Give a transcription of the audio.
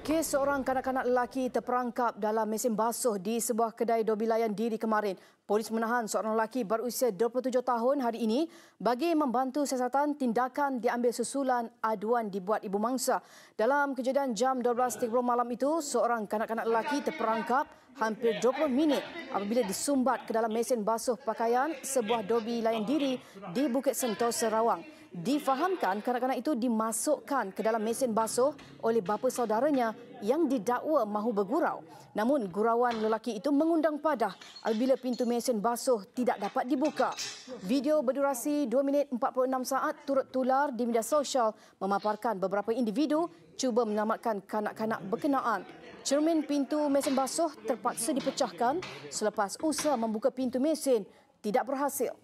Kes seorang kanak-kanak lelaki terperangkap dalam mesin basuh di sebuah kedai dobi diri kemarin. Polis menahan seorang lelaki berusia 27 tahun hari ini bagi membantu siasatan tindakan diambil susulan aduan dibuat ibu mangsa. Dalam kejadian jam 12.30 malam itu, seorang kanak-kanak lelaki terperangkap hampir 20 minit apabila disumbat ke dalam mesin basuh pakaian sebuah dobi diri di Bukit Sentosa, Rawang difahamkan kanak-kanak itu dimasukkan ke dalam mesin basuh oleh bapa saudaranya yang didakwa mahu bergurau. Namun gurauan lelaki itu mengundang padah apabila pintu mesin basuh tidak dapat dibuka. Video berdurasi 2 minit 46 saat turut tular di media sosial memaparkan beberapa individu cuba menyelamatkan kanak-kanak berkenaan. Cermin pintu mesin basuh terpaksa dipecahkan selepas usaha membuka pintu mesin tidak berhasil.